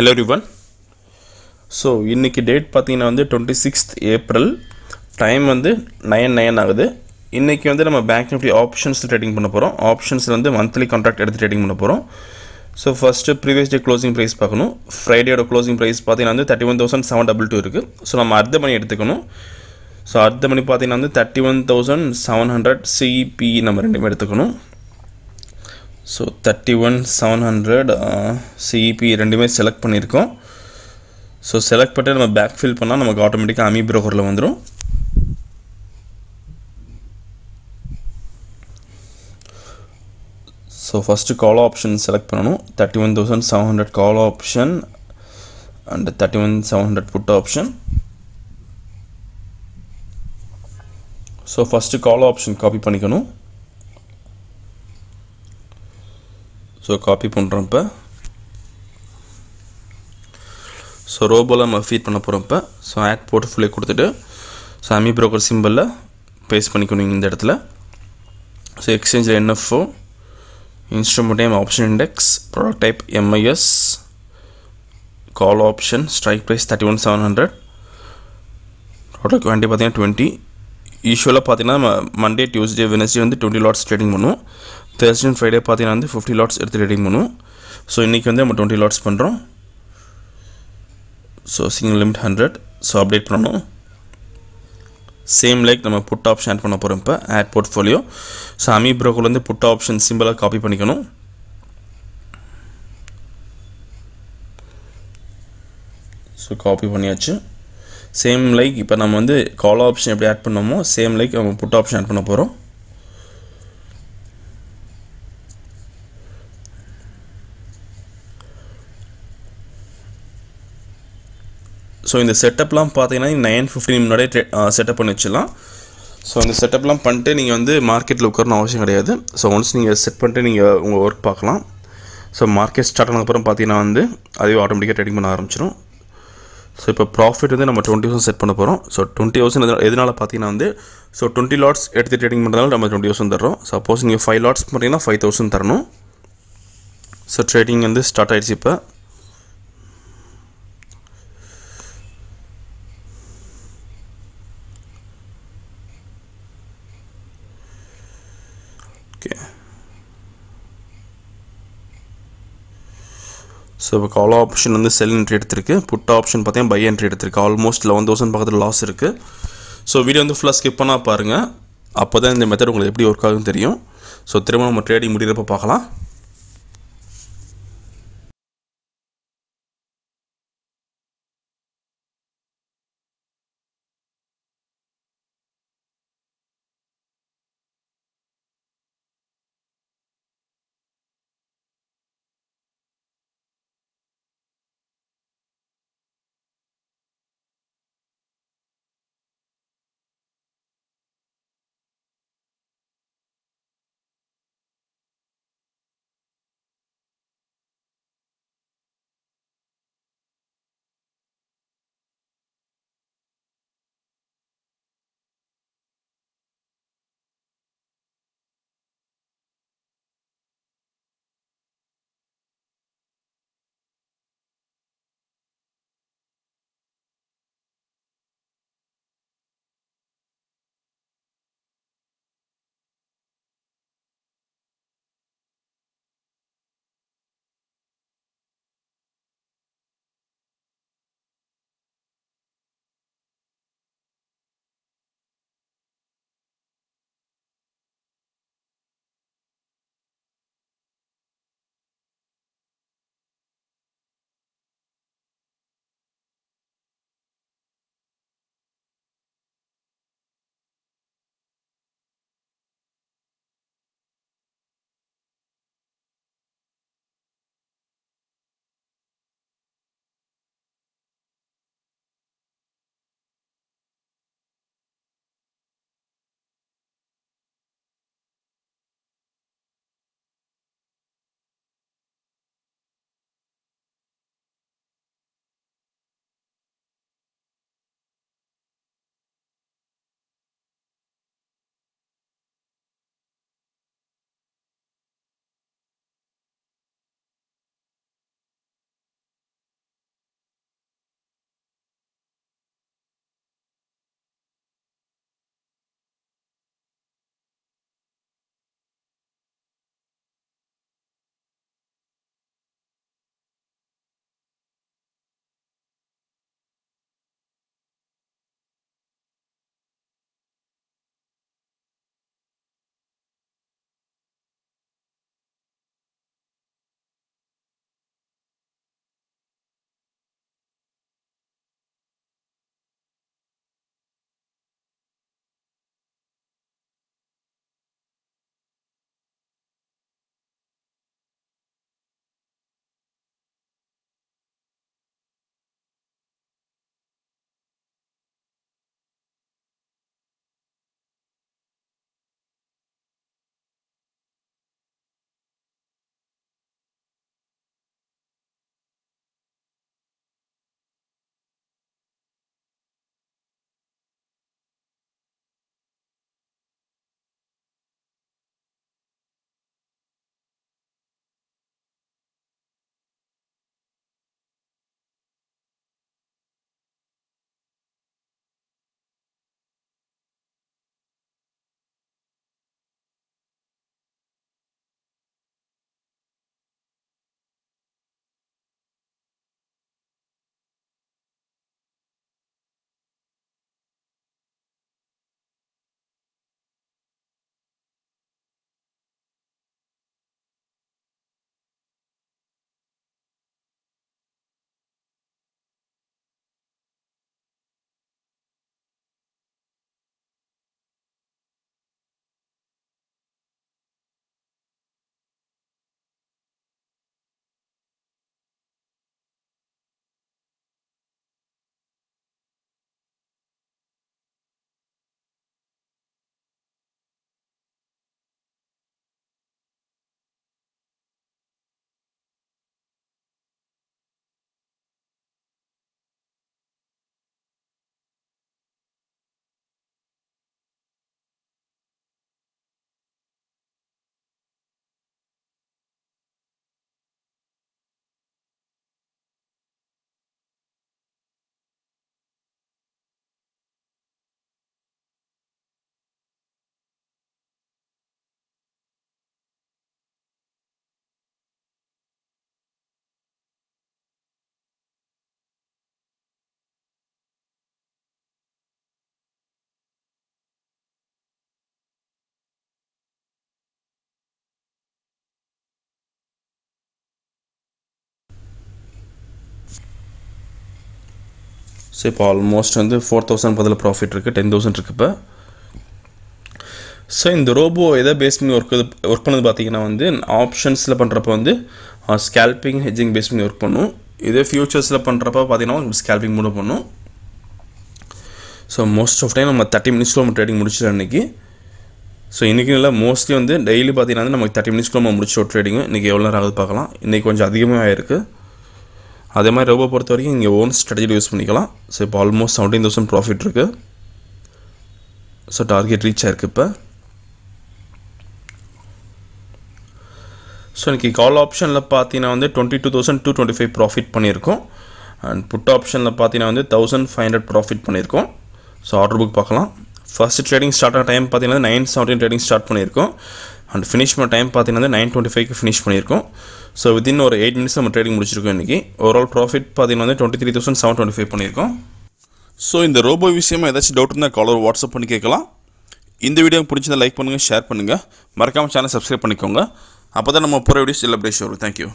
hello everyone so இன்றைக்கி date பார்த்தீங்கன்னா வந்து டுவெண்ட்டி சிக்ஸ்த் ஏப்ரல் டைம் வந்து நயன் நயன் ஆகுது இன்றைக்கி வந்து நம்ம பேங்க் நிஃப்டி ஆப்ஷன்ஸ் ட்ரேடிங் பண்ண போகிறோம் ஆப்ஷன்ஸில் வந்து மந்த்லி கான்ட்ராக்ட் எடுத்து ட்ரேடிங் பண்ண போகிறோம் so first previous day closing price பார்க்கணும் ஃப்ரைடேயோட க்ளோசிங் ப்ரைஸ் பார்த்தீங்கன்னா வந்து thirty one thousand seven double two இருக்குது ஸோ நம்ம அர்த்த மணி எடுத்துக்கணும் ஸோ அர்த்த மணி பார்த்தீங்கன்னா வந்து thirty one thousand seven hundred CP நம்ம ரெண்டுமே எடுத்துக்கணும் so thirty one seven hundred CE PE ரெண்டுமே செலக்ட் பண்ணியிருக்கோம் ஸோ செலக்ட் பண்ணிட்டு நம்ம பேக் ஃபில் பண்ணால் நமக்கு ஆட்டோமேட்டிக்காக அமி ப்ரோக்கரில் வந்துடும் so first call option select பண்ணணும் thirty one thousand seven hundred call option and thirty one seven hundred put option so first call option copy பண்ணிக்கணும் ஸோ காப்பி பண்ணுறப்ப ஸோ ரோபோவில் நம்ம ஃபீட் பண்ண போகிறப்ப ஸோ ஆட் போட்டு ஃபுல்லே கொடுத்துட்டு ஸோ அமி ப்ரோக்கர் சிம்பிளில் பேஸ்ட் பண்ணிக்கணும் இந்த இடத்துல ஸோ எக்ஸ்சேஞ்சில் NFO instrument name option index product type MIS call option strike price thirty one seven hundred total quantity பார்த்தீங்கன்னா டுவெண்ட்டி யூஸ்வலாக பார்த்தீங்கன்னா நம்ம மண்டே டியூஸ்டே வெனஸ்டே வந்து டுவெண்ட்டி லாட்ஸ் ட்ரேடிங் பண்ணுவோம் தேர்ஸ்டே அண்ட் ஃப்ரைடே பார்த்தீங்கன்னா வந்து ஃபிஃப்டி லாட்ஸ் எடுத்து ரெடி பண்ணுவோம் ஸோ இன்றைக்கி வந்து நம்ம டுவெண்ட்டி லாட்ஸ் பண்ணுறோம் so single limit hundred so update பண்ணணும் சேம் லைக் நம்ம புட் ஆப்ஷன் ஆட் பண்ண போகிறோம் இப்போ ஆட் போர்ட்ஃபோலியோ ஸோ அமி ப்ரோக்கர்லேருந்து புட் ஆப்ஷன் சிம்பிளாக காப்பி பண்ணிக்கணும் ஸோ காப்பி பண்ணியாச்சு சேம் லைக் இப்போ நம்ம வந்து கால் ஆப்ஷன் எப்படி ஆட் பண்ணோமோ சேம் லைக் நம்ம புட் ஆப்ஷன் ஆட் பண்ண போகிறோம் ஸோ இந்த செட்டப்லாம் பார்த்தீங்கன்னா நைன் ஃபிஃப்டின் முன்னாடியே செட்டப் பண்ணி வச்சிடலாம் ஸோ இந்த செட்டப்லாம் பண்ணிட்டு நீங்கள் வந்து மார்க்கெட்டில் உட்காரணும் அவசியம் கிடையாது ஸோ ஒன்ஸ் நீங்கள் செட் பண்ணிட்டு நீங்கள் உங்கள் ஒர்க் பார்க்கலாம் ஸோ மார்க்கெட் ஸ்டார்ட் ஆனதுக்கப்புறம் பார்த்தீங்கன்னா வந்து அதுவே ஆட்டோமேட்டிக்காக ட்ரேடிங் பண்ண ஆரம்பிச்சிடும் ஸோ இப்போ ப்ராஃபிட் வந்து நம்ம டுவெண்ட்டி தௌசண்ட் செட் பண்ண போகிறோம் ஸோ டுவெண்ட்டி தௌசண்ட் எதனால் பார்த்தீங்கன்னா வந்து ஸோ டுவெண்ட்டி லாட்ஸ் எடுத்து ட்ரேடிங் பண்ணுறதால நம்ம டுவெண்ட்டி தௌசண்ட் தரோம் சப்போஸ் நீங்கள் ஃபைவ் லாட்ஸ் பார்த்தீங்கன்னா ஃபைவ் தௌசண்ட் தரணும் ஸோ ட்ரேடிங் வந்து ஸ்டார்ட் ஆகிடுச்சு இப்போ ஓகே ஸோ இப்போ கால் ஆப்ஷன் வந்து செல் என்ட்ரி எடுத்திருக்கு புட் ஆப்ஷன் பார்த்தீங்கன்னா பை என்ட்ரி எடுத்திருக்கு ஆல்மோஸ்ட் லெவன் தௌசண்ட் பக்கத்தில் லாஸ் இருக்குது ஸோ வீடியோ வந்து ஃபுல்லாக ஸ்கிப் பண்ணால் பாருங்கள் அப்போ தான் இந்த மெத்தட் உங்களுக்கு எப்படி ஒர்க் ஆகும் தெரியும் ஸோ திரும்ப நம்ம ட்ரேடிங் முடிகிறப்ப பார்க்கலாம் ஸோ இப்போ ஆல்மோஸ்ட் வந்து ஃபோர் தௌசண்ட் பதில் ப்ராஃபிட் இருக்குது டென் தௌசண்ட் இருக்குது இப்போ ஸோ இந்த ரோபோ எதை பேஸ் பண்ணி ஒர்க் ஒர்க் பண்ணது பார்த்தீங்கன்னா வந்து ஆப்ஷன்ஸில் பண்ணுறப்ப வந்து ஸ்கேல்பிங் ஹெஜ்ஜிங் பேஸ் பண்ணி ஒர்க் பண்ணும் இதே ஃபியூச்சர்ஸில் பண்ணுறப்ப பார்த்தீங்கன்னா ஸ்கேல்பிங் மூட பண்ணும் ஸோ மோஸ்ட் ஆஃப் டைம் நம்ம தேர்ட்டி மினிட்ஸ்க்குள்ள நம்ம ட்ரேடிங் முடிச்சிடலாம் இன்றைக்கி ஸோ இன்றைக்கி இல்லை மோஸ்ட்லி வந்து டெய்லி பார்த்தீங்கன்னா வந்து நமக்கு தேர்ட்டி மினிட்ஸ்க்குள்ள நம்ம முடிச்சோம் ட்ரேடிங்கும் இன்றைக்கி எவ்வளோ நேரம் ஆகுது பார்க்கலாம் இன்றைக்கி கொஞ்சம் அதிகமாக ஆயிருக்கு அதே மாதிரி ரோபோ பொறுத்த வரைக்கும் இங்கே ஓன் ஸ்ட்ராட்டஜி யூஸ் பண்ணிக்கலாம் ஸோ இப்போ ஆல்மோஸ்ட் செவன்டீன் தௌசண்ட் ப்ராஃபிட் இருக்குது ஸோ டார்கெட் ரீச் ஆயிருக்கு இப்போ ஸோ எனக்கு கால் ஆப்ஷனில் பார்த்தீங்கன்னா வந்து twenty two thousand two twenty five profit பண்ணியிருக்கோம் அண்ட் புட் ஆப்ஷனில் பார்த்தீங்கன்னா வந்து தௌசண்ட் ஃபைவ் ஹண்ட்ரட் ப்ராஃபிட் பண்ணியிருக்கோம் ஸோ ஆர்டர் புக் பார்க்கலாம் ஃபஸ்ட் ட்ரேடிங் ஸ்டார்ட் ஆன டைம் பார்த்தீங்கன்னா நைன் செவன்டீன் ட்ரேடிங் ஸ்டார்ட் பண்ணியிருக்கோம் அண்ட் ஃபினிஷ் பண்ண டைம் பார்த்தீங்கன்னா நைன் டுவெண்ட்டி ஃபைவ்க்கு ஃபினிஷ் பண்ணியிருக்கோம் ஸோ வித்தின் ஒரு எயிட் மினிட்ஸ் நம்ம ட்ரேடிங் முடிச்சிருக்கோம் இன்றைக்கி ஓவரால் ப்ராஃபிட் பார்த்தீங்கன்னா வந்து twenty three thousand seven twenty five பண்ணியிருக்கோம் ஸோ இந்த ரோபோ விஷயமாக ஏதாச்சும் டவுட் இருந்தால் காலர் வாட்ஸ்அப் பண்ணி கேட்கலாம் இந்த வீடியோ பிடிச்சதை லைக் பண்ணுங்கள் ஷேர் பண்ணுங்கள் மறக்காமல் சேனல் சப்ஸ்கிரைப் பண்ணிக்கோங்க அப்போ தான் நம்ம போகிற வீடியோஸ் எல்லா வரும் ஷோர் தேங்க்யூ